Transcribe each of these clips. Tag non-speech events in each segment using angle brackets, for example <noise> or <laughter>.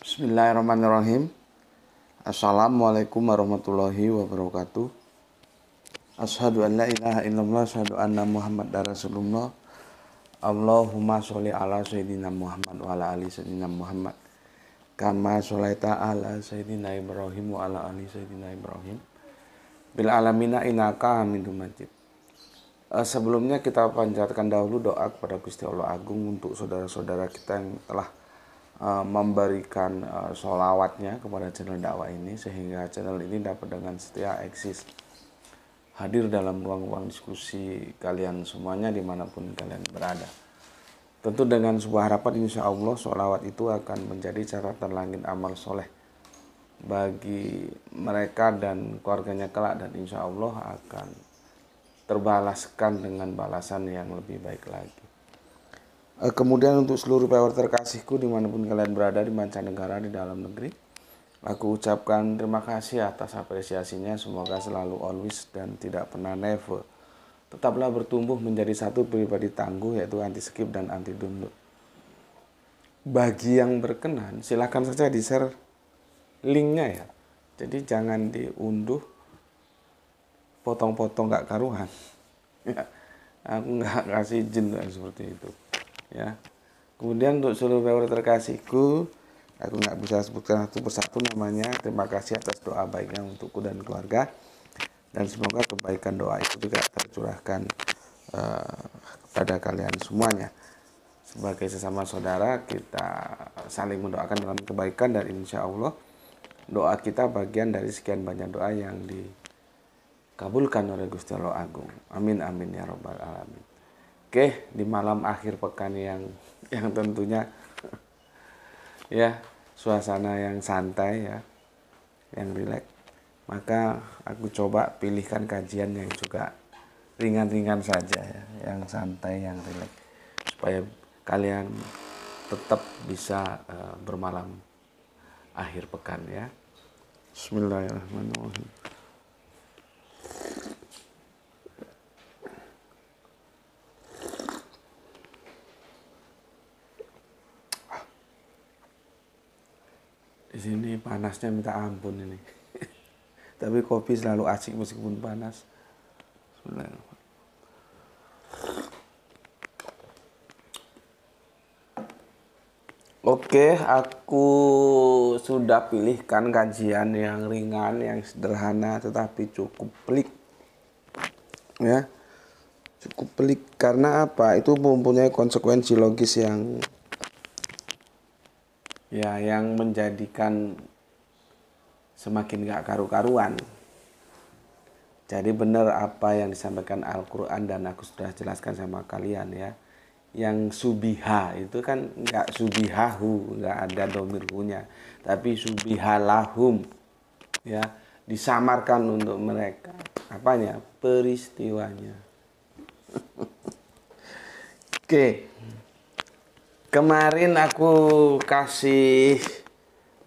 Bismillahirrahmanirrahim. Assalamualaikum warahmatullahi wabarakatuh. Ashadu an la ilaha illallah, ashadu anna Muhammad Rasulullah. Allahumma sholli ala sayyidina Muhammad wa ala ali sayyidina Muhammad. Kama sholaita ala sayyidina Ibrahim wa ala ali sayyidina Ibrahim. Bil alamina inaka hamidum majid. Eh, sebelumnya kita panjatkan dahulu doa kepada Gusti Allah Agung untuk saudara-saudara kita yang telah Eh, memberikan eh, solawatnya kepada channel dakwah ini sehingga channel ini dapat dengan setia eksis hadir dalam ruang-ruang diskusi kalian semuanya dimanapun kalian berada. Tentu dengan sebuah harapan insya Allah solawat itu akan menjadi cara terlangit amal soleh bagi mereka dan keluarganya kelak dan insya Allah akan terbalaskan dengan balasan yang lebih baik lagi. Eh, kemudian untuk seluruh power terkasihku dimanapun kalian berada di mancanegara di dalam negeri, aku ucapkan terima kasih atas apresiasinya. Semoga selalu always dan tidak pernah never. Tetaplah bertumbuh menjadi satu pribadi tangguh yaitu anti skip dan anti download. Bagi yang berkenan, silahkan saja di share linknya ya. Jadi jangan diunduh potong-potong gak karuhan. <laughs> Ya, aku nggak kasih izin seperti itu ya kemudian untuk seluruh member terkasihku aku nggak bisa sebutkan satu persatu namanya terima kasih atas doa baiknya untukku dan keluarga dan semoga kebaikan doa itu juga tercurahkan uh, eh, kepada kalian semuanya sebagai sesama saudara kita saling mendoakan dalam kebaikan dan insya Allah doa kita bagian dari sekian banyak doa yang dikabulkan oleh Gusti Allah Agung. Amin amin ya robbal alamin. Oke, di malam akhir pekan yang yang tentunya <laughs> ya suasana yang santai ya, yang rileks. Maka aku coba pilihkan kajian yang juga ringan-ringan saja ya, yang santai, yang rileks supaya kalian tetap bisa uh, bermalam akhir pekan ya. Bismillahirrahmanirrahim. sini panasnya minta ampun ini <laughs> tapi kopi selalu asik meskipun panas Oke, aku sudah pilihkan kajian yang ringan, yang sederhana, tetapi cukup pelik. Ya, cukup pelik karena apa? Itu mempunyai konsekuensi logis yang ya yang menjadikan semakin gak karu-karuan. Jadi benar apa yang disampaikan Al-Quran dan aku sudah jelaskan sama kalian ya. Yang subiha itu kan nggak subihahu, nggak ada domirhunya. Tapi subihalahum ya disamarkan untuk mereka. Apanya? Peristiwanya. <laughs> Oke. Okay kemarin aku kasih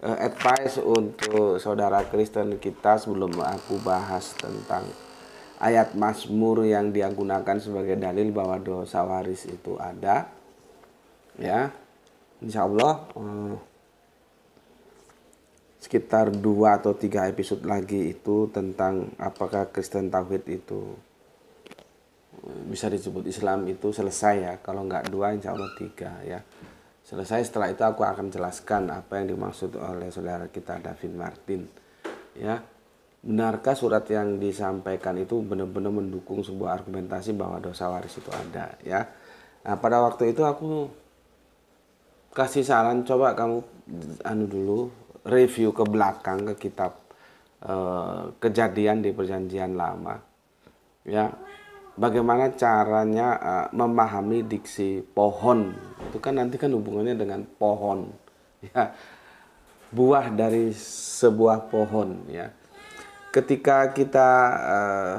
uh, advice untuk saudara Kristen kita sebelum aku bahas tentang ayat Mazmur yang dia gunakan sebagai dalil bahwa dosa waris itu ada ya Insya Allah uh, eh, sekitar dua atau tiga episode lagi itu tentang apakah Kristen Tauhid itu bisa disebut Islam itu selesai ya kalau nggak dua insya Allah tiga ya selesai setelah itu aku akan jelaskan apa yang dimaksud oleh saudara kita David Martin ya benarkah surat yang disampaikan itu benar-benar mendukung sebuah argumentasi bahwa dosa waris itu ada ya nah pada waktu itu aku kasih saran coba kamu anu dulu review ke belakang ke kitab eh, kejadian di perjanjian lama ya bagaimana caranya uh, memahami diksi pohon itu kan nanti kan hubungannya dengan pohon <laughs> ya buah dari sebuah pohon ya ketika kita uh,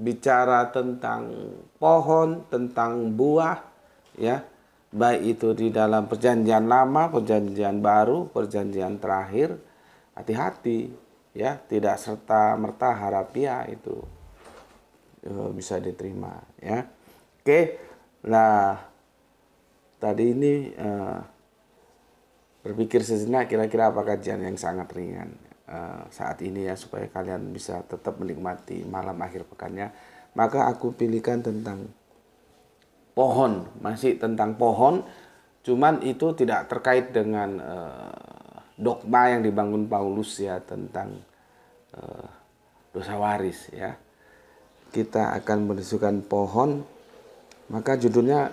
bicara tentang pohon tentang buah ya baik itu di dalam perjanjian lama perjanjian baru perjanjian terakhir hati-hati ya tidak serta merta harapiah itu Eh, bisa diterima ya oke nah tadi ini eh, berpikir sejenak kira-kira apa kajian yang sangat ringan eh, saat ini ya supaya kalian bisa tetap menikmati malam akhir pekannya maka aku pilihkan tentang pohon masih tentang pohon cuman itu tidak terkait dengan uh, dogma yang dibangun Paulus ya tentang uh, dosa waris ya kita akan menunjukkan pohon maka judulnya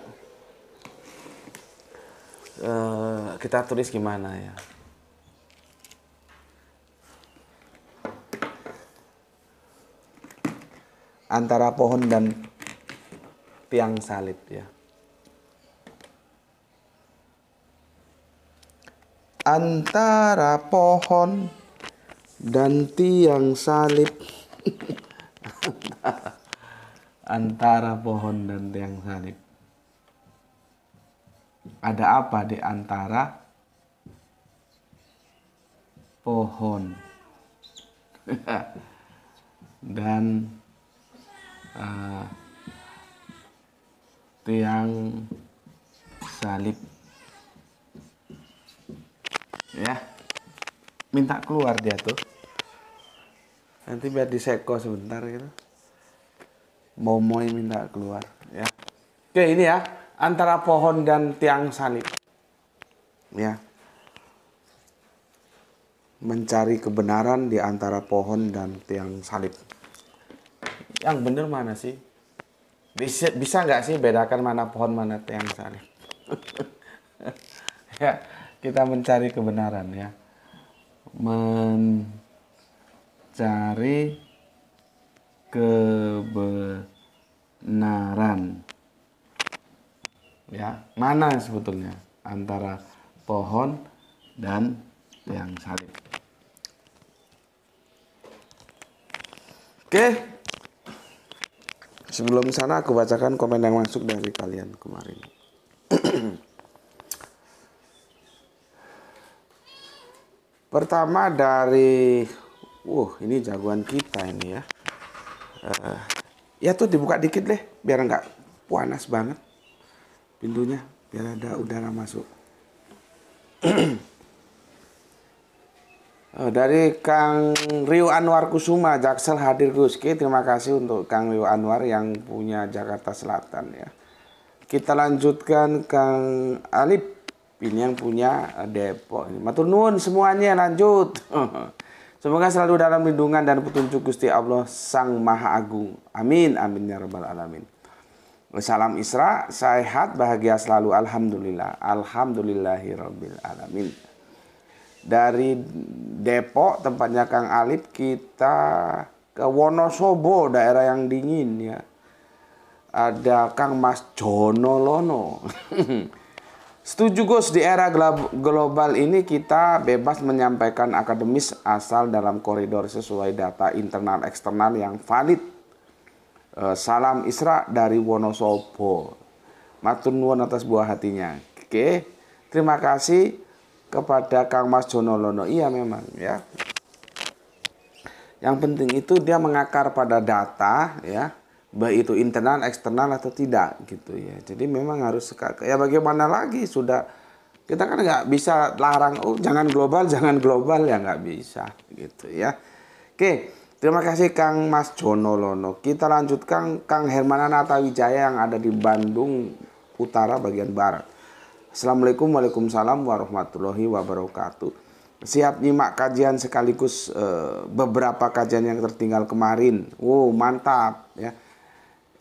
uh, kita tulis gimana ya antara pohon dan tiang salib ya antara pohon dan tiang salib <laughs> antara pohon dan tiang salib. Ada apa di antara pohon <laughs> dan uh, tiang salib? Ya, minta keluar dia tuh. Nanti biar diseko sebentar gitu. Momoi minta keluar ya. Oke ini ya antara pohon dan tiang salib ya mencari kebenaran di antara pohon dan tiang salib yang benar mana sih bisa bisa nggak sih bedakan mana pohon mana tiang salib <laughs> ya kita mencari kebenaran ya mencari kebenaran. Ya, mana sebetulnya antara pohon dan yang salib? Oke. Sebelum sana aku bacakan komen yang masuk dari kalian kemarin. <clears throat> Pertama dari Wuh, ini jagoan kita ini ya. Eh, ya tuh dibuka dikit deh biar nggak panas banget pintunya biar ada udara masuk <clears throat> oh, dari Kang Rio Anwar Kusuma Jaksel hadir Guski terima kasih untuk Kang Rio Anwar yang punya Jakarta Selatan ya kita lanjutkan Kang Alip ini yang punya eh, Depok Matur nuwun semuanya lanjut <laughs> Semoga selalu dalam lindungan dan petunjuk Gusti Allah Sang Maha Agung. Amin. Amin ya rabbal alamin. Salam Isra, sehat, bahagia selalu. Alhamdulillah. Alhamdulillahirabbil alamin. Dari Depok tempatnya Kang Alip kita ke Wonosobo daerah yang dingin ya. Ada Kang Mas Jono Lono. <laughs> Setuju Gus, di era global ini kita bebas menyampaikan akademis asal dalam koridor sesuai data internal eksternal yang valid. Eh, salam Isra dari Wonosobo. Matun nuwun atas buah hatinya. Oke, terima kasih kepada Kang Mas Jonolono. Iya memang ya. Yang penting itu dia mengakar pada data ya baik itu internal eksternal atau tidak gitu ya jadi memang harus ya bagaimana lagi sudah kita kan nggak bisa larang oh jangan global <laughs> jangan global ya nggak bisa gitu ya oke terima kasih Kang Mas Jono Lono kita lanjutkan Kang Hermana Natawijaya yang ada di Bandung Utara bagian Barat Assalamualaikum Waalaikumsalam warahmatullahi wabarakatuh siap nyimak kajian sekaligus e, beberapa kajian yang tertinggal kemarin wow mantap ya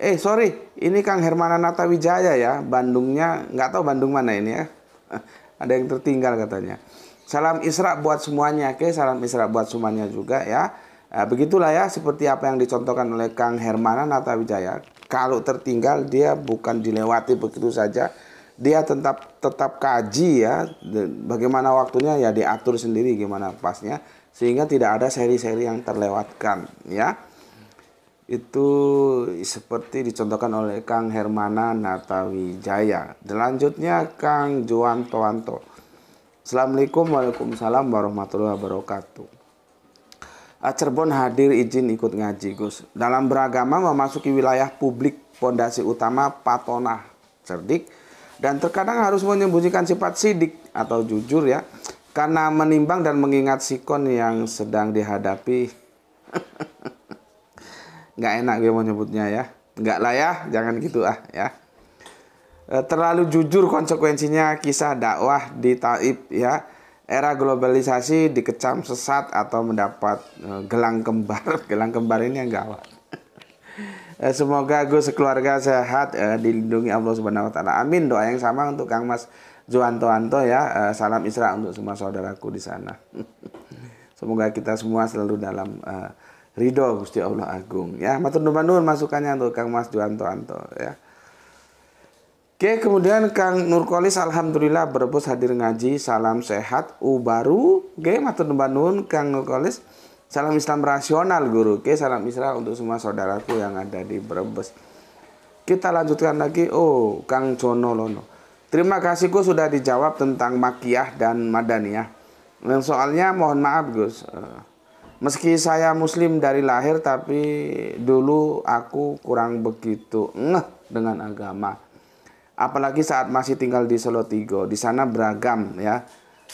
Eh sorry, ini Kang Hermana Natawijaya ya, Bandungnya nggak tahu Bandung mana ini ya. <laughs> Ada yang tertinggal katanya. Salam Isra buat semuanya, oke? Salam Isra buat semuanya juga ya. Nah, begitulah ya, seperti apa yang dicontohkan oleh Kang Hermana Natawijaya. Kalau tertinggal dia bukan dilewati begitu saja, dia tetap tetap kaji ya. Bagaimana waktunya ya diatur sendiri gimana pasnya, sehingga tidak ada seri-seri yang terlewatkan ya itu seperti dicontohkan oleh Kang Hermana Natawijaya. Selanjutnya Kang Juan Toanto. Assalamualaikum warahmatullahi warahmatullahi wabarakatuh. Cirebon hadir izin ikut ngaji Gus. Dalam beragama memasuki wilayah publik pondasi utama patonah cerdik dan terkadang harus menyembunyikan sifat sidik atau jujur ya karena menimbang dan mengingat sikon yang sedang dihadapi <laughs> nggak enak gue mau nyebutnya ya nggak lah ya jangan gitu ah ya eh, terlalu jujur konsekuensinya kisah dakwah di Taib ya era globalisasi dikecam sesat atau mendapat eh, gelang kembar <laughs> gelang kembar ini yang gawat eh, semoga gue sekeluarga sehat dilindungi Allah Subhanahu Wa Taala amin doa yang sama untuk Kang Mas Juwanto-Anto ya salam Isra untuk semua saudaraku di sana <laughs> semoga kita semua selalu dalam ridho Gusti Allah Agung ya matur nuwun masukannya untuk Kang Mas Juanto Anto ya Oke, kemudian Kang Nurkolis alhamdulillah berebus hadir ngaji, salam sehat, ubaru. Oke, matur nuwun Kang Nurkolis. Salam Islam rasional guru. Oke, salam isra untuk semua saudaraku yang ada di Brebes. Kita lanjutkan lagi. Oh, Kang Jono Lono. Terima kasihku sudah dijawab tentang makiyah dan madaniyah. Dan soalnya mohon maaf Gus. Uh, Meski saya muslim dari lahir tapi dulu aku kurang begitu ngeh dengan agama. Apalagi saat masih tinggal di Solo Tigo. Di sana beragam ya.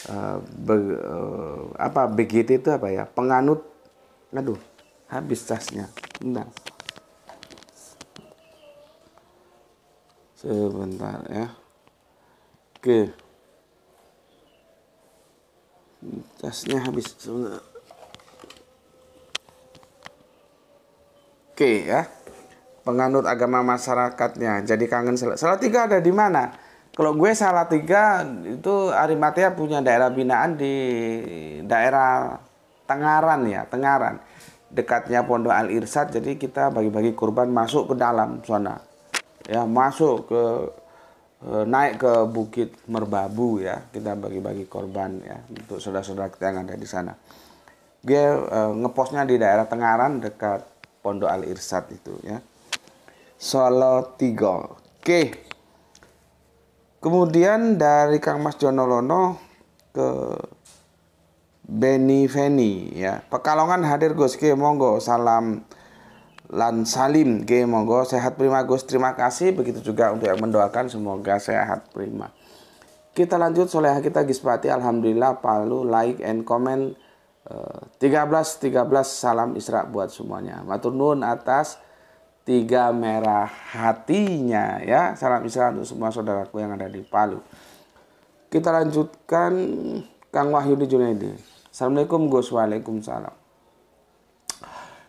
E, be, e, apa begitu itu apa ya? Penganut. Aduh, habis casnya. Bentar. Sebentar ya. Oke. Casnya habis sebentar. Oke ya. Penganut agama masyarakatnya. Jadi kangen salah tiga ada di mana? Kalau gue salah tiga itu Arimatea punya daerah binaan di daerah Tengaran ya, Tengaran. Dekatnya Pondok Al Irsad jadi kita bagi-bagi kurban masuk ke dalam zona. Ya, masuk ke e, naik ke Bukit Merbabu ya kita bagi-bagi korban ya untuk saudara-saudara kita yang ada di sana. Gue uh, ngepostnya di daerah Tengaran dekat Pondok Al Irsad itu ya. Solo 3. Oke. Kemudian dari Kang Mas Jonolono ke Beni Feni ya. Pekalongan hadir Gus Ki monggo salam lan salim monggo sehat prima Gus. Terima kasih begitu juga untuk yang mendoakan semoga sehat prima. Kita lanjut soleh kita Gispati alhamdulillah Palu like and comment 13 eh, 13 salam Isra buat semuanya. Matur nuwun atas tiga merah hatinya ya. Salam Isra untuk semua saudaraku yang ada di Palu. Kita lanjutkan Kang Wahyudi Junaidi. Assalamualaikum Gus Waalaikumsalam.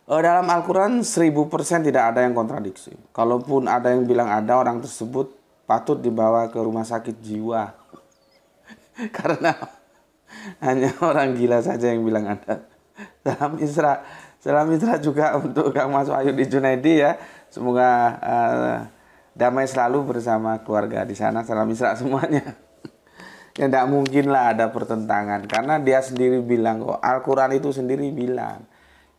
Eh, dalam Al-Quran 1000% tidak ada yang kontradiksi. Kalaupun ada yang bilang ada, orang tersebut patut dibawa ke rumah sakit jiwa. <laughs> Karena <laughs> Hanya orang gila saja yang bilang ada. Salam Isra. Salam Isra juga untuk Kang Mas Wahyu di Junaidi ya. Semoga uh, damai selalu bersama keluarga di sana. Salam Isra semuanya. <laughs> ya tidak mungkin lah ada pertentangan. Karena dia sendiri bilang kok. Al-Quran itu sendiri bilang.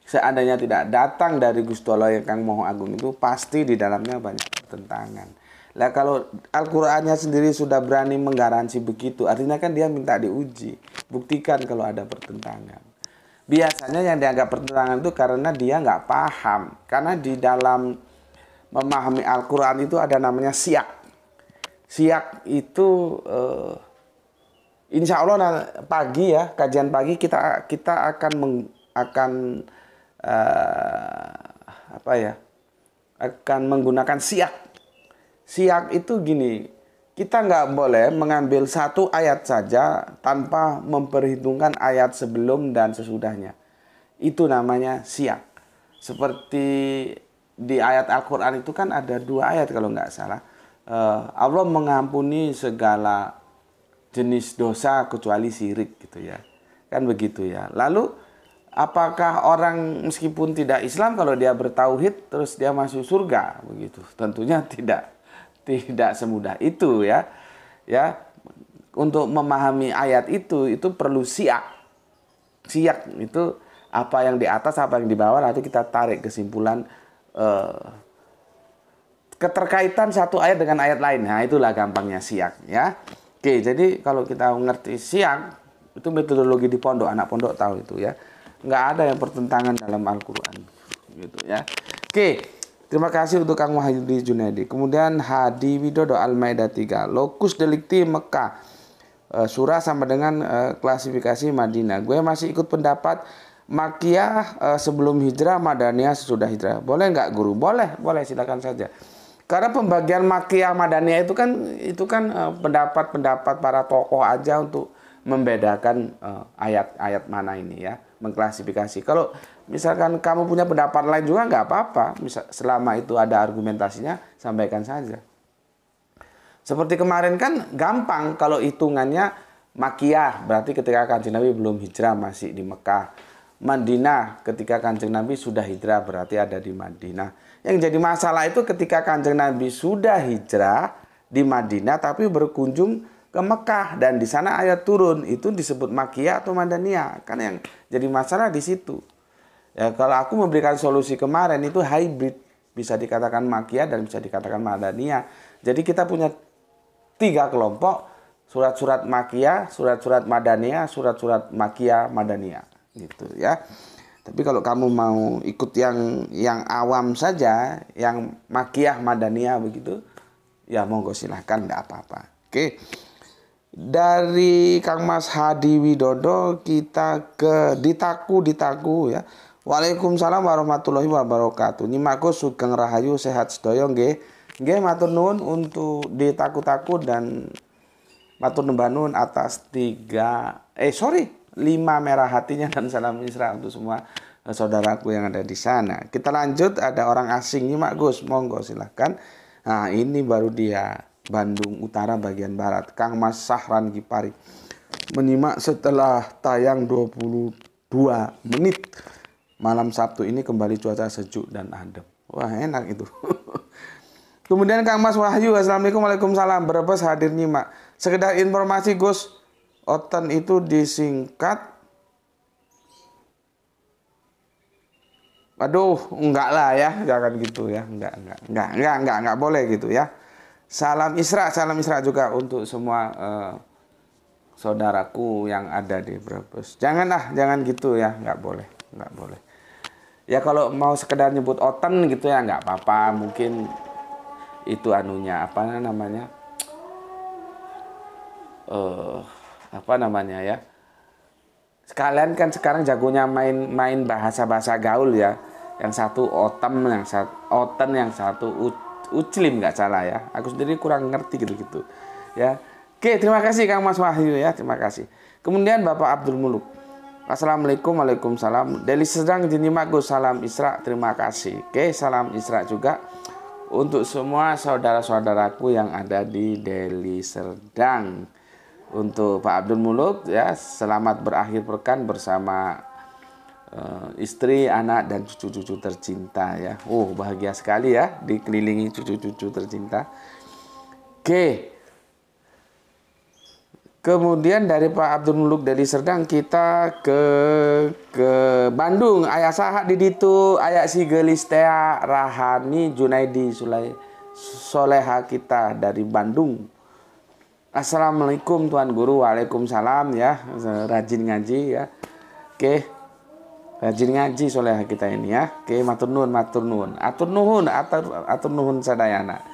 Seandainya tidak datang dari Gusti Allah yang Kang Moho Agung itu pasti di dalamnya banyak pertentangan. Lah kalau Al-Qur'annya sendiri sudah berani menggaransi begitu, artinya kan dia minta diuji. Buktikan kalau ada pertentangan. Biasanya yang dianggap pertentangan itu karena dia nggak paham. Karena di dalam memahami Al-Qur'an itu ada namanya siak. Siak itu uh, Insya Allah pagi ya kajian pagi kita kita akan meng, akan uh, apa ya akan menggunakan siak siak itu gini, kita nggak boleh mengambil satu ayat saja tanpa memperhitungkan ayat sebelum dan sesudahnya. Itu namanya siak. Seperti di ayat Al-Quran itu kan ada dua ayat kalau nggak salah. Eh, Allah mengampuni segala jenis dosa kecuali sirik gitu ya. Kan begitu ya. Lalu apakah orang meskipun tidak Islam kalau dia bertauhid terus dia masuk surga begitu? Tentunya tidak tidak semudah itu ya. Ya, untuk memahami ayat itu itu perlu siak. Siak itu apa yang di atas apa yang di bawah nanti kita tarik kesimpulan eh, keterkaitan satu ayat dengan ayat lain. Nah, itulah gampangnya siak ya. Oke, jadi kalau kita mengerti siak itu metodologi di pondok, anak pondok tahu itu ya. Nggak ada yang pertentangan dalam Al-Qur'an gitu ya. Oke, Terima kasih untuk Kang Wahyudi Junedi. Kemudian Hadi Widodo Almeida 3. Lokus delikti Mekah. Eh, surah sama dengan eh, klasifikasi Madinah. Gue masih ikut pendapat Makiyah eh, sebelum hijrah, Madaniyah sesudah hijrah. Boleh nggak guru? Boleh, boleh silakan saja. Karena pembagian Makiyah Madaniyah itu kan itu kan pendapat-pendapat para tokoh aja untuk membedakan ayat-ayat mana ini ya, mengklasifikasi. Kalau misalkan kamu punya pendapat lain juga nggak apa-apa. Selama itu ada argumentasinya, sampaikan saja. Seperti kemarin kan gampang kalau hitungannya makiyah, berarti ketika kanjeng Nabi belum hijrah masih di Mekah. Madinah ketika kanjeng Nabi sudah hijrah berarti ada di Madinah. Yang jadi masalah itu ketika kanjeng Nabi sudah hijrah di Madinah tapi berkunjung ke Mekah dan di sana ayat turun itu disebut makiyah atau madaniyah. Kan yang jadi masalah di situ. Ya, kalau aku memberikan solusi kemarin itu hybrid, bisa dikatakan makia dan bisa dikatakan madania. Jadi kita punya tiga kelompok, surat-surat makia, surat-surat madania, surat-surat makia madania gitu ya. Tapi kalau kamu mau ikut yang yang awam saja, yang makiah madania begitu, ya monggo silahkan, tidak apa-apa. Oke. Dari Kang Mas Hadi Widodo kita ke Ditaku Ditaku ya. Waalaikumsalam warahmatullahi wabarakatuh. Nyimakku sugeng rahayu sehat sedoyo nggih. Nggih matur nuwun untuk ditaku-taku dan matur nuwun atas tiga eh sorry lima merah hatinya dan salam Isra untuk semua saudaraku yang ada di sana. Kita lanjut ada orang asing nyimak Gus, monggo silahkan. Nah ini baru dia Bandung Utara bagian Barat, Kang Mas Sahran Gipari menyimak setelah tayang 22 menit. Malam Sabtu ini kembali cuaca sejuk dan adem. Wah enak itu. <laughs> Kemudian Kang Mas Wahyu, Assalamualaikum Waalaikumsalam. Berbes hadir nyimak. Sekedar informasi Gus, Oten itu disingkat Aduh, enggak lah ya, jangan gitu ya, enggak, enggak, enggak, enggak, enggak, enggak boleh gitu ya. Salam Isra, salam Isra juga untuk semua eh, saudaraku yang ada di Brebes. Janganlah, jangan gitu ya, enggak boleh, enggak boleh ya kalau mau sekedar nyebut oten gitu ya nggak apa-apa mungkin itu anunya apa namanya uh, apa namanya ya sekalian kan sekarang jagonya main main bahasa bahasa gaul ya yang satu otem yang satu oten yang satu uclim nggak salah ya aku sendiri kurang ngerti gitu gitu ya oke terima kasih kang mas wahyu ya terima kasih kemudian bapak abdul muluk Assalamualaikum Waalaikumsalam Deli Sedang Jenimaku Salam Isra Terima kasih Oke salam Isra juga Untuk semua saudara-saudaraku yang ada di Deli Serdang Untuk Pak Abdul Muluk ya Selamat berakhir pekan bersama uh, istri, anak, dan cucu-cucu tercinta ya. Oh bahagia sekali ya dikelilingi cucu-cucu tercinta. Oke, Kemudian dari Pak Abdul Muluk dari Serdang kita ke ke Bandung. Ayah sahak di situ ayah si Gelistea Rahani Junaidi Sulai Soleha kita dari Bandung. Assalamualaikum Tuan Guru, Waalaikumsalam ya. Rajin ngaji ya. Oke. Rajin ngaji soleha kita ini ya. Oke, matur nuwun, matur nuwun. Atur nuhun, atur, atur nuhun sadayana.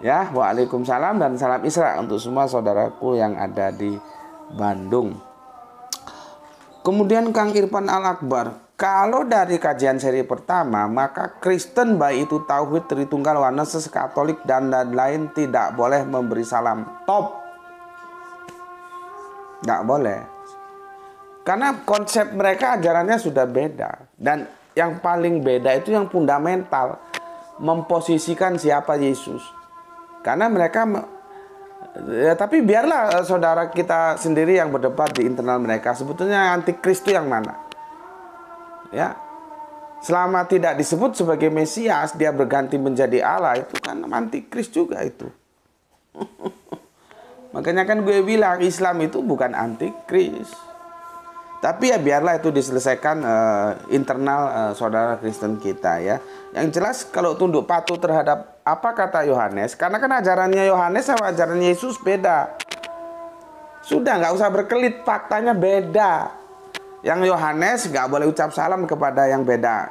Ya, waalaikumsalam dan salam Isra untuk semua saudaraku yang ada di Bandung. Kemudian Kang Irfan Al Akbar, kalau dari kajian seri pertama, maka Kristen baik itu Tauhid, Tritunggal, Waneses, Katolik, dan lain-lain tidak boleh memberi salam. Top! Tidak boleh. Karena konsep mereka ajarannya sudah beda. Dan yang paling beda itu yang fundamental. Memposisikan siapa Yesus. Karena mereka ya tapi biarlah eh, saudara kita sendiri yang berdebat di internal mereka sebetulnya anti yang mana. Ya. Selama tidak disebut sebagai Mesias, dia berganti menjadi Allah itu kan antikris juga itu. <laughs> Makanya kan gue bilang Islam itu bukan antikris. Tapi ya biarlah itu diselesaikan uh, internal uh, saudara Kristen kita ya. Yang jelas kalau tunduk patuh terhadap apa kata Yohanes? Karena kan ajarannya Yohanes sama ajaran Yesus beda. Sudah nggak usah berkelit, faktanya beda. Yang Yohanes nggak boleh ucap salam kepada yang beda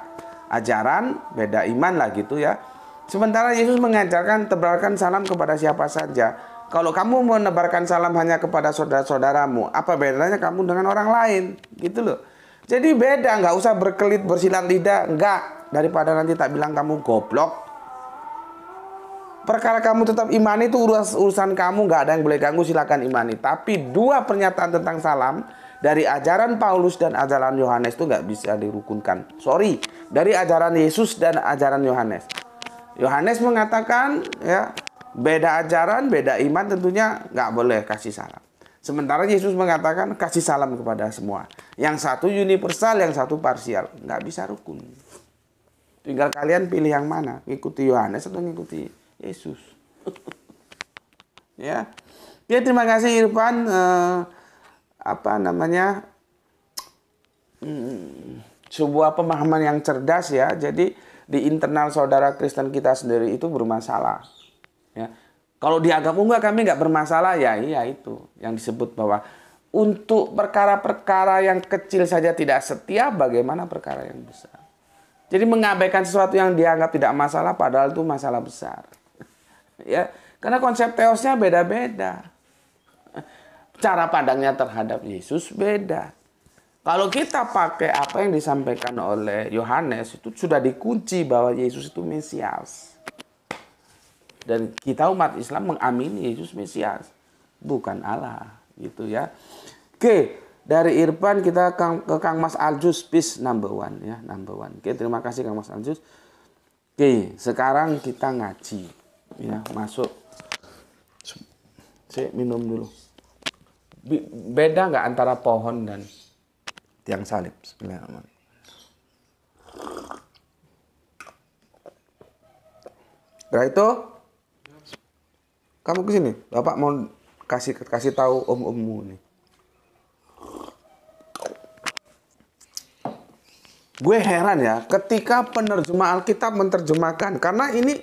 ajaran, beda iman lah gitu ya. Sementara Yesus mengajarkan tebarkan salam kepada siapa saja. Kalau kamu menebarkan salam hanya kepada saudara-saudaramu, apa bedanya kamu dengan orang lain? Gitu loh. Jadi beda, nggak usah berkelit bersilat lidah, nggak daripada nanti tak bilang kamu goblok Perkara kamu tetap imani itu urus urusan kamu, nggak ada yang boleh ganggu, silakan imani. Tapi dua pernyataan tentang salam dari ajaran Paulus dan ajaran Yohanes itu nggak bisa dirukunkan. Sorry, dari ajaran Yesus dan ajaran Yohanes. Yohanes mengatakan ya beda ajaran, beda iman tentunya nggak boleh kasih salam. Sementara Yesus mengatakan kasih salam kepada semua. Yang satu universal, yang satu parsial, nggak bisa rukun. Tinggal kalian pilih yang mana, Ikuti Yohanes atau ngikuti Yesus. ya. Ya terima kasih Irfan uh, apa namanya? Hmm, sebuah pemahaman yang cerdas ya. Jadi di internal saudara Kristen kita sendiri itu bermasalah. Ya. Kalau dianggap enggak kami nggak bermasalah ya iya itu yang disebut bahwa untuk perkara-perkara yang kecil saja tidak setia bagaimana perkara yang besar. Jadi mengabaikan sesuatu yang dianggap tidak masalah padahal itu masalah besar ya karena konsep teosnya beda-beda cara pandangnya terhadap Yesus beda kalau kita pakai apa yang disampaikan oleh Yohanes itu sudah dikunci bahwa Yesus itu Mesias dan kita umat Islam mengamini Yesus Mesias bukan Allah gitu ya oke dari Irfan kita ke Kang Mas Aljus peace number one ya number one oke terima kasih Kang Mas Aljus oke sekarang kita ngaji ya masuk si minum dulu beda nggak antara pohon dan tiang salib sebenarnya Setelah itu kamu ke sini, bapak mau kasih kasih tahu om ommu nih. Gue heran ya, ketika penerjemah Alkitab menerjemahkan karena ini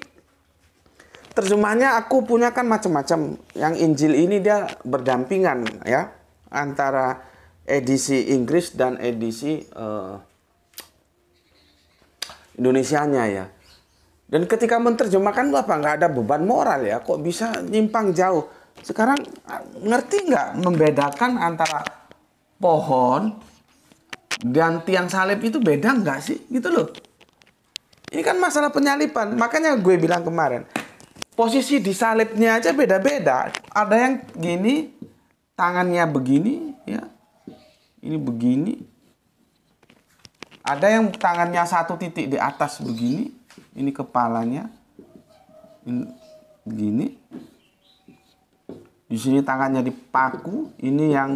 terjemahnya aku punya kan macam-macam. Yang Injil ini dia berdampingan ya antara edisi Inggris dan edisi uh, Indonesianya ya. Dan ketika menerjemahkan apa nggak ada beban moral ya, kok bisa nyimpang jauh. Sekarang ngerti nggak membedakan antara pohon dan tiang salib itu beda nggak sih gitu loh? Ini kan masalah penyalipan, makanya gue bilang kemarin posisi di salibnya aja beda-beda. Ada yang gini, tangannya begini, ya. Ini begini. Ada yang tangannya satu titik di atas begini. Ini kepalanya. Ini begini. Di sini tangannya dipaku. Ini yang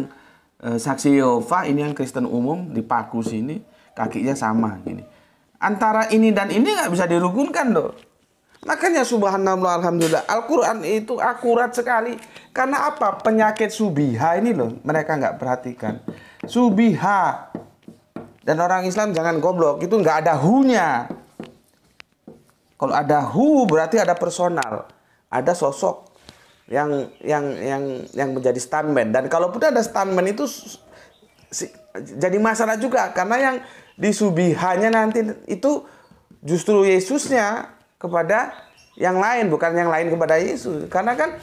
eh, saksi Yehova, ini yang Kristen umum dipaku sini. Kakinya sama gini. Antara ini dan ini nggak bisa dirugunkan loh Makanya subhanallah alhamdulillah Al-Quran itu akurat sekali Karena apa? Penyakit subiha ini loh Mereka nggak perhatikan Subiha Dan orang Islam jangan goblok Itu nggak ada hunya Kalau ada hu berarti ada personal Ada sosok yang yang yang yang menjadi stuntman dan kalaupun ada stuntman itu si, jadi masalah juga karena yang di subihanya nanti itu justru Yesusnya kepada yang lain, bukan yang lain kepada Yesus. Karena kan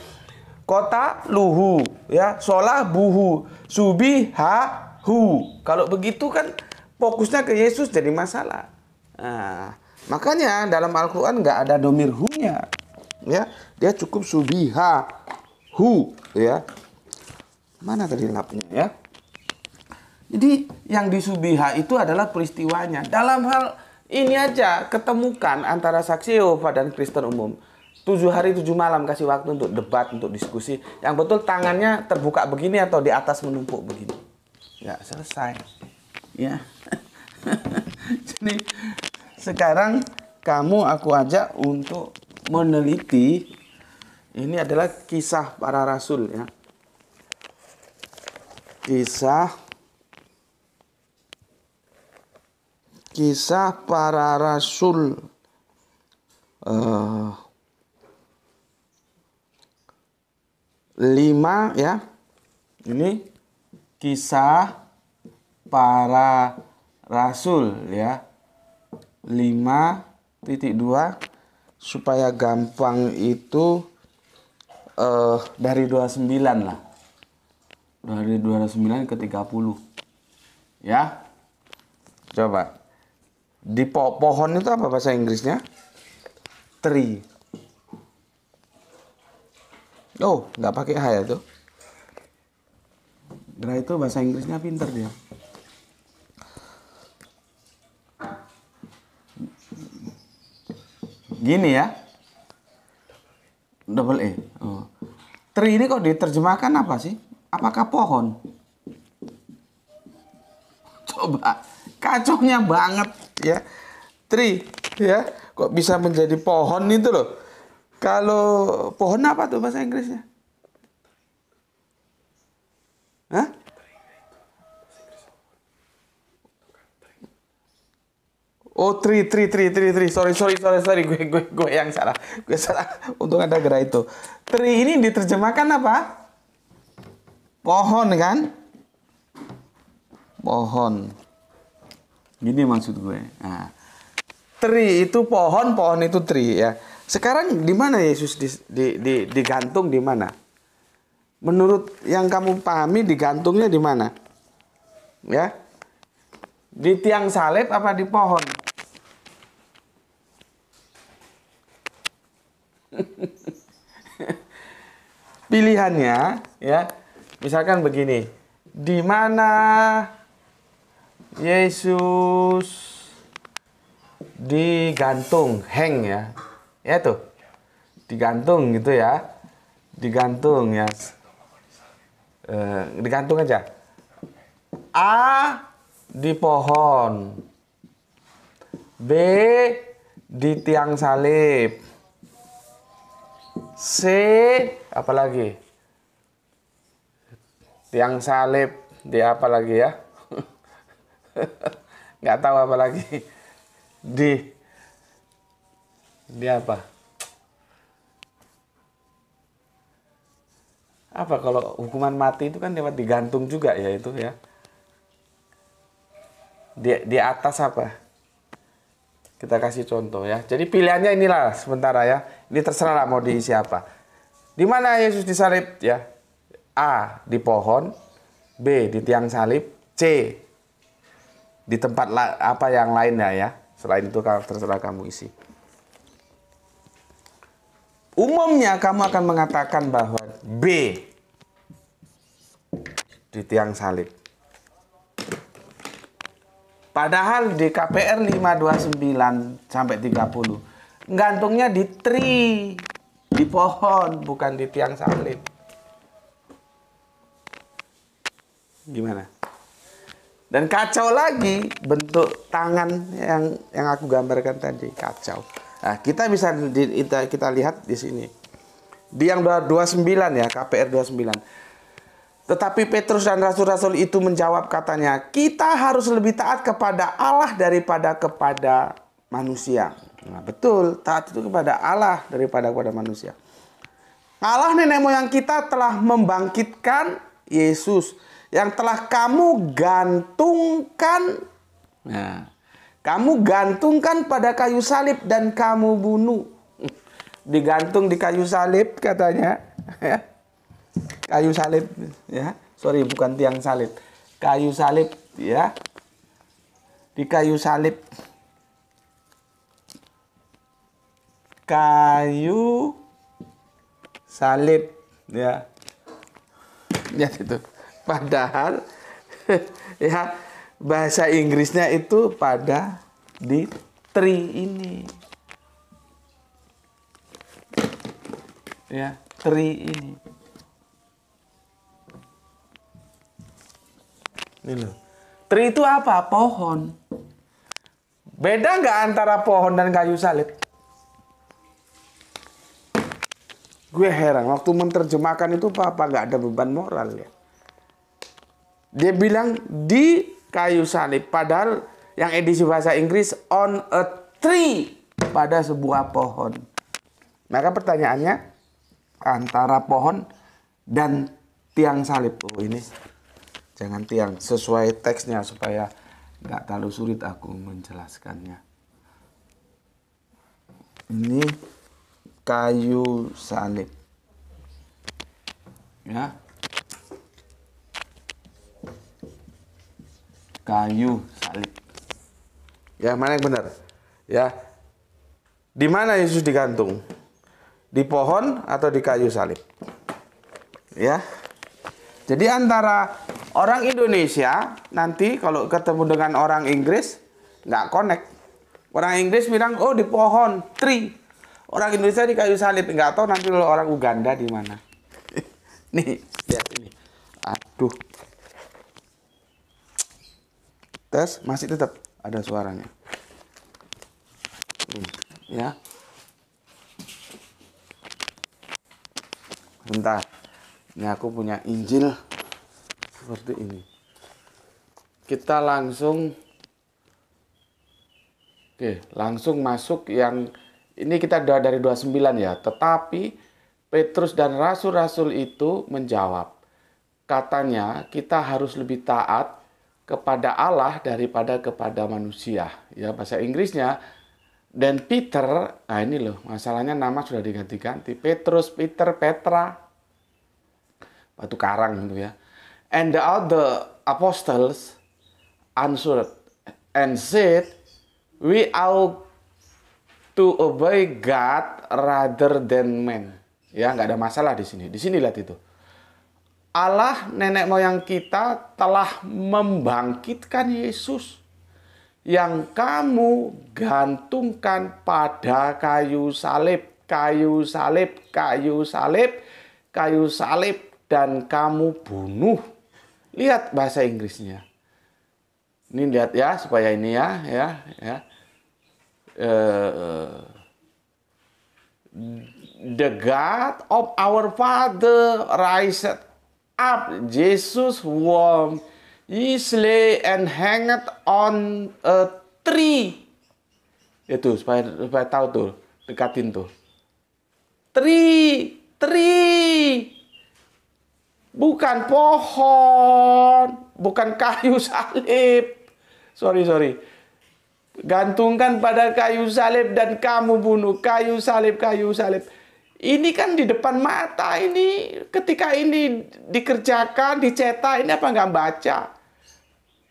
kota luhu, ya, solah buhu, subiha hu. Kalau begitu kan fokusnya ke Yesus jadi masalah. Nah, makanya dalam Al-Quran nggak ada domir hu-nya. Ya, dia cukup subiha hu, ya. Mana tadi lapnya ya? Jadi yang di subiha itu adalah peristiwanya. Dalam hal ini aja ketemukan antara saksi Yehova dan Kristen umum. Tujuh hari tujuh malam kasih waktu untuk debat, untuk diskusi. Yang betul tangannya terbuka begini atau di atas menumpuk begini. Ya selesai. Ya. <laughs> Jadi sekarang kamu aku ajak untuk meneliti ini adalah kisah para rasul ya. Kisah kisah para rasul uh, lima ya ini kisah para rasul ya lima titik dua supaya gampang itu uh, dari sembilan lah dari dua sembilan ke tiga puluh ya coba di po pohon itu apa bahasa Inggrisnya? Tree. Oh, nggak pakai H ya tuh. Dra nah, itu bahasa Inggrisnya pinter dia. Gini ya. Double E. Oh. Tree ini kok diterjemahkan apa sih? Apakah pohon? Coba Kacungnya banget ya tree ya kok bisa menjadi pohon itu loh kalau pohon apa tuh bahasa Inggrisnya Hah? Oh, tri, tri, tri, tri, tri. Sorry, sorry, sorry, sorry. Gue, gue, gue yang salah. Gue salah. Untung ada gerai itu. Tri ini diterjemahkan apa? Pohon kan? Pohon. Gini maksud gue. Nah, tri itu pohon, pohon itu tri ya. Sekarang di mana Yesus di, di, di, digantung di mana? Menurut yang kamu pahami digantungnya di mana? Ya. Di tiang salib apa di pohon? <laughs> Pilihannya ya, misalkan begini. Di mana Yesus digantung, hang ya. Ya tuh. Digantung gitu ya. Digantung ya. E, digantung aja. A di pohon. B di tiang salib. C apalagi? Tiang salib di apa lagi ya? <laughs> nggak tahu apa lagi di di apa apa kalau hukuman mati itu kan dapat digantung juga ya itu ya di di atas apa kita kasih contoh ya jadi pilihannya inilah sementara ya ini terserah lah mau diisi apa di mana Yesus disalib ya A di pohon B di tiang salib C di tempat la, apa yang lainnya ya. Selain itu terserah kamu isi. Umumnya kamu akan mengatakan bahwa B di tiang salib. Padahal di KPR 529 sampai 30 gantungnya di tri di pohon, bukan di tiang salib. Gimana? Dan kacau lagi bentuk tangan yang yang aku gambarkan tadi kacau. Nah, kita bisa di, kita, kita lihat di sini. Di yang 29 ya, KPR 29. Tetapi Petrus dan rasul-rasul itu menjawab katanya, "Kita harus lebih taat kepada Allah daripada kepada manusia." Nah, betul, taat itu kepada Allah daripada kepada manusia. Allah nenek moyang kita telah membangkitkan Yesus yang telah kamu gantungkan. Nah, kamu gantungkan pada kayu salib dan kamu bunuh. Digantung di kayu salib katanya. <laughs> kayu salib ya. Sorry bukan tiang salib. Kayu salib ya. Di kayu salib. Kayu salib ya. Lihat itu. Padahal <laughs> ya bahasa Inggrisnya itu pada di tree ini. Ya, tree ini. Ini loh. Tree itu apa? Pohon. Beda nggak antara pohon dan kayu salib? Gue heran, waktu menerjemahkan itu apa? Apa nggak ada beban moral ya? Dia bilang di kayu salib. Padahal yang edisi bahasa Inggris on a tree pada sebuah pohon. Maka pertanyaannya antara pohon dan tiang salib. Oh ini jangan tiang sesuai teksnya supaya nggak terlalu sulit aku menjelaskannya. Ini kayu salib. Ya. kayu salib. Ya, mana yang benar? Ya. Di mana Yesus digantung? Di pohon atau di kayu salib? Ya. Jadi antara orang Indonesia nanti kalau ketemu dengan orang Inggris nggak connect. Orang Inggris bilang, "Oh, di pohon, tree." Orang Indonesia di kayu salib, nggak tahu nanti orang Uganda di mana. <laughs> Nih, lihat ini. Aduh tes masih tetap ada suaranya ya bentar ini aku punya Injil seperti ini kita langsung Oke, langsung masuk yang ini kita dari 29 ya. Tetapi Petrus dan rasul-rasul itu menjawab, katanya kita harus lebih taat kepada Allah daripada kepada manusia. Ya, bahasa Inggrisnya dan Peter, nah ini loh, masalahnya nama sudah diganti-ganti. Petrus, Peter, Petra, batu karang itu ya. And the other apostles answered and said, we ought to obey God rather than men Ya, nggak ada masalah di sini. Di sini lihat itu Allah nenek moyang kita telah membangkitkan Yesus yang kamu gantungkan pada kayu salib, kayu salib, kayu salib, kayu salib dan kamu bunuh. Lihat bahasa Inggrisnya. Ini lihat ya supaya ini ya ya ya. Eh, the God of our Father raised up, Jesus warm, easily and hanged on a tree. Itu ya, supaya supaya tahu tuh, dekatin tuh. Tree, tree. Bukan pohon, bukan kayu salib. Sorry, sorry. Gantungkan pada kayu salib dan kamu bunuh kayu salib, kayu salib ini kan di depan mata ini ketika ini dikerjakan, dicetak, ini apa nggak baca?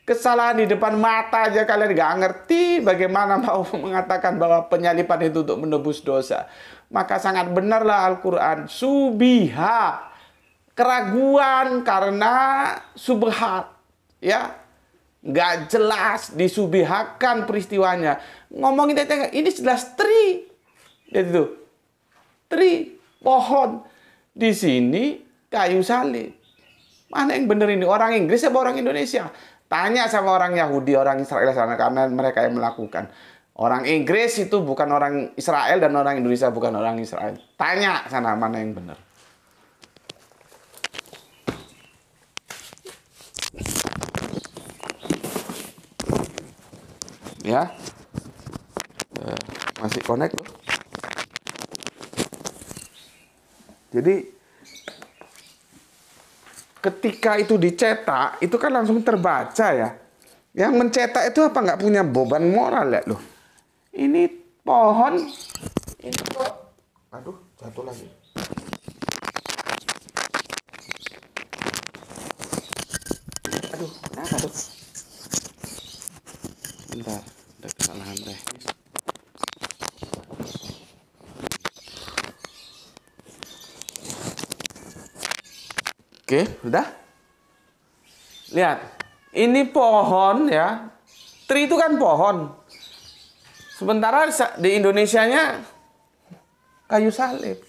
Kesalahan di depan mata aja kalian nggak ngerti bagaimana mau <laughs> mengatakan bahwa penyalipan itu untuk menebus dosa. Maka sangat benarlah Al-Quran. Subiha. Keraguan karena subhat. Ya, nggak jelas disubihakan peristiwanya ngomongin teteh ini jelas tri itu tri pohon. Di sini kayu salib. Mana yang benar ini? Orang Inggris apa orang Indonesia? Tanya sama orang Yahudi, orang Israel sana karena mereka yang melakukan. Orang Inggris itu bukan orang Israel dan orang Indonesia bukan orang Israel. Tanya sana mana yang benar. Ya. Eh, masih connect loh. Jadi ketika itu dicetak itu kan langsung terbaca ya. Yang mencetak itu apa nggak punya beban moral ya loh. Ini pohon ini kok aduh jatuh lagi. Oke, udah. Lihat, ini pohon ya. Tri itu kan pohon. Sementara di nya kayu salib.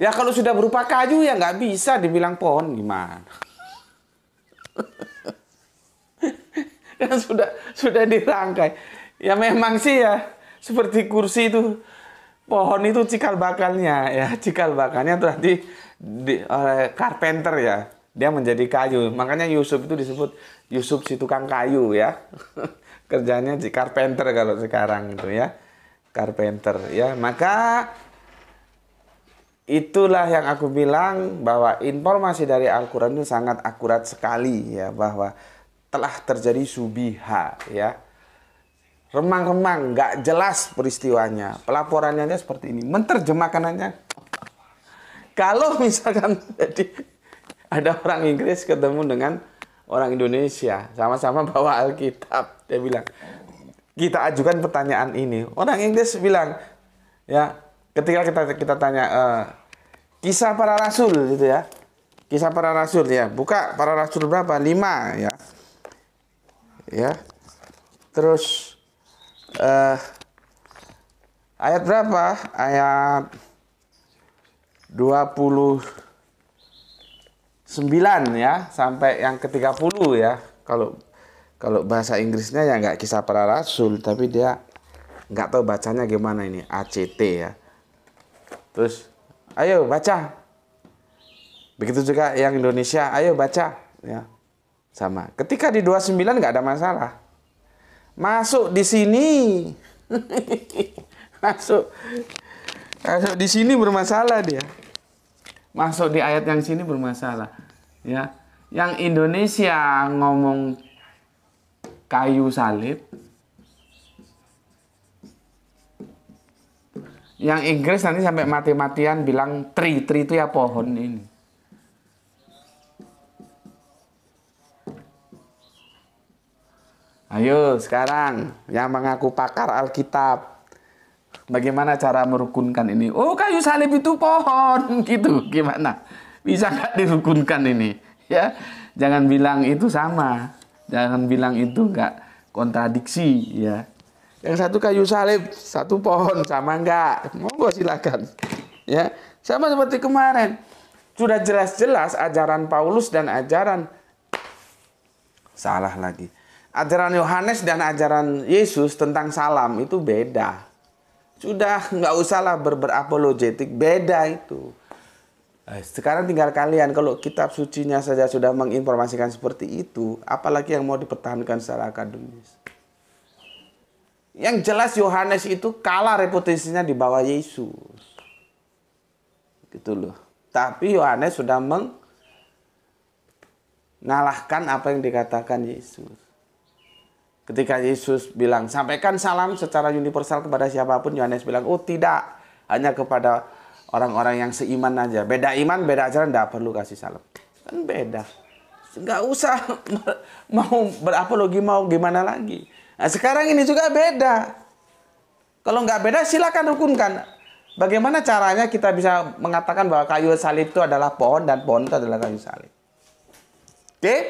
Ya kalau sudah berupa kayu ya nggak bisa dibilang pohon gimana. Yang <laughs> sudah sudah dirangkai. Ya memang sih ya seperti kursi itu pohon itu cikal bakalnya ya cikal bakalnya nanti di, oleh carpenter ya dia menjadi kayu makanya Yusuf itu disebut Yusuf si tukang kayu ya <laughs> kerjanya di carpenter kalau sekarang itu ya carpenter ya maka itulah yang aku bilang bahwa informasi dari Al-Quran itu sangat akurat sekali ya bahwa telah terjadi subiha ya remang-remang nggak jelas peristiwanya pelaporannya seperti ini menterjemahkanannya kalau <laughs> misalkan jadi ada orang Inggris ketemu dengan orang Indonesia, sama-sama bawa Alkitab, dia bilang, kita ajukan pertanyaan ini. Orang Inggris bilang, ya, ketika kita kita tanya e, kisah para rasul gitu ya. Kisah para rasul ya. Buka para rasul berapa? Lima ya. Ya. Terus uh, ayat berapa? Ayat 29 ya sampai yang ke-30 ya. Kalau kalau bahasa Inggrisnya ya nggak kisah para rasul tapi dia nggak tahu bacanya gimana ini ACT ya. Terus ayo baca. Begitu juga yang Indonesia, ayo baca ya. Sama. Ketika di 29 nggak ada masalah. Masuk di sini. <laughs> Masuk Masuk di sini bermasalah dia. Masuk di ayat yang sini bermasalah. Ya. Yang Indonesia ngomong kayu salib. Yang Inggris nanti sampai mati-matian bilang tri, tri itu ya pohon ini. Ayo sekarang yang mengaku pakar Alkitab Bagaimana cara merukunkan ini? Oh, kayu salib itu pohon <laughs> gitu. Gimana? Bisa nggak dirukunkan ini? Ya, jangan bilang itu sama. Jangan bilang itu nggak kontradiksi ya. Yang satu kayu salib, satu pohon sama nggak? Monggo silakan. Ya, sama seperti kemarin. Sudah jelas-jelas ajaran Paulus dan ajaran salah lagi ajaran Yohanes dan ajaran Yesus tentang salam itu beda. Sudah nggak usahlah berberapologetik beda itu. Eh, sekarang tinggal kalian kalau kitab sucinya saja sudah menginformasikan seperti itu, apalagi yang mau dipertahankan secara akademis. Yang jelas Yohanes itu kalah reputasinya di bawah Yesus. Gitu loh. Tapi Yohanes sudah mengalahkan apa yang dikatakan Yesus. Ketika Yesus bilang, sampaikan salam secara universal kepada siapapun, Yohanes bilang, oh tidak, hanya kepada orang-orang yang seiman aja. Beda iman, beda ajaran, tidak perlu kasih salam. Kan beda. Nggak usah <laughs> mau berapologi, mau gimana lagi. Nah, sekarang ini juga beda. Kalau nggak beda, silakan hukumkan. Bagaimana caranya kita bisa mengatakan bahwa kayu salib itu adalah pohon dan pohon itu adalah kayu salib? Oke? Okay?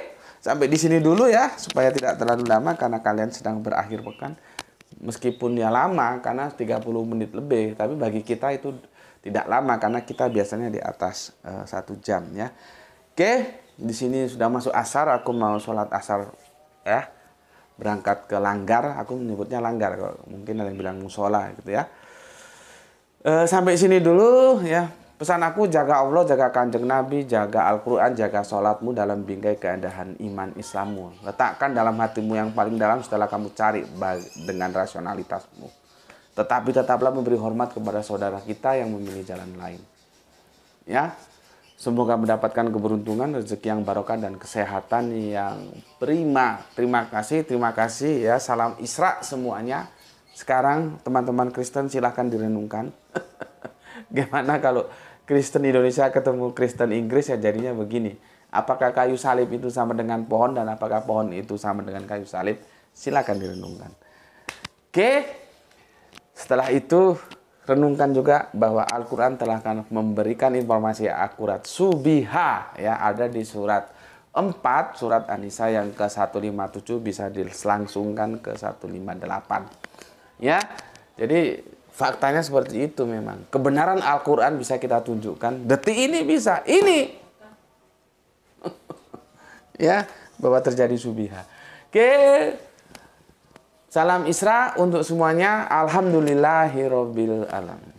Sampai di sini dulu ya, supaya tidak terlalu lama karena kalian sedang berakhir pekan. Meskipun ya lama, karena 30 menit lebih, tapi bagi kita itu tidak lama karena kita biasanya di atas eh, satu uh, jam ya. Oke, di sini sudah masuk asar, aku mau sholat asar ya. Berangkat ke langgar, aku menyebutnya langgar, mungkin ada yang bilang musola gitu ya. uh, sampai sini dulu ya Pesan aku jaga Allah, jaga kanjeng Nabi, jaga Al-Quran, jaga sholatmu dalam bingkai keindahan iman Islammu. Letakkan dalam hatimu yang paling dalam setelah kamu cari dengan rasionalitasmu. Tetapi tetaplah memberi hormat kepada saudara kita yang memilih jalan lain. Ya, Semoga mendapatkan keberuntungan, rezeki yang barokah dan kesehatan yang prima. Terima kasih, terima kasih ya. Salam Isra semuanya. Sekarang teman-teman Kristen silahkan direnungkan. <laughs> Gimana kalau Kristen Indonesia ketemu Kristen Inggris ya jadinya begini. Apakah kayu salib itu sama dengan pohon dan apakah pohon itu sama dengan kayu salib? Silakan direnungkan. Oke. Setelah itu renungkan juga bahwa Al-Qur'an telah akan memberikan informasi akurat. Subiha ya ada di surat 4 surat Anisa yang ke 157 bisa dilangsungkan ke 158. Ya. Jadi Faktanya seperti itu memang. Kebenaran Al-Quran bisa kita tunjukkan. Detik ini bisa. Ini. <laughs> ya, bahwa terjadi subiha. Oke. Salam Isra untuk semuanya. Alhamdulillahirobbil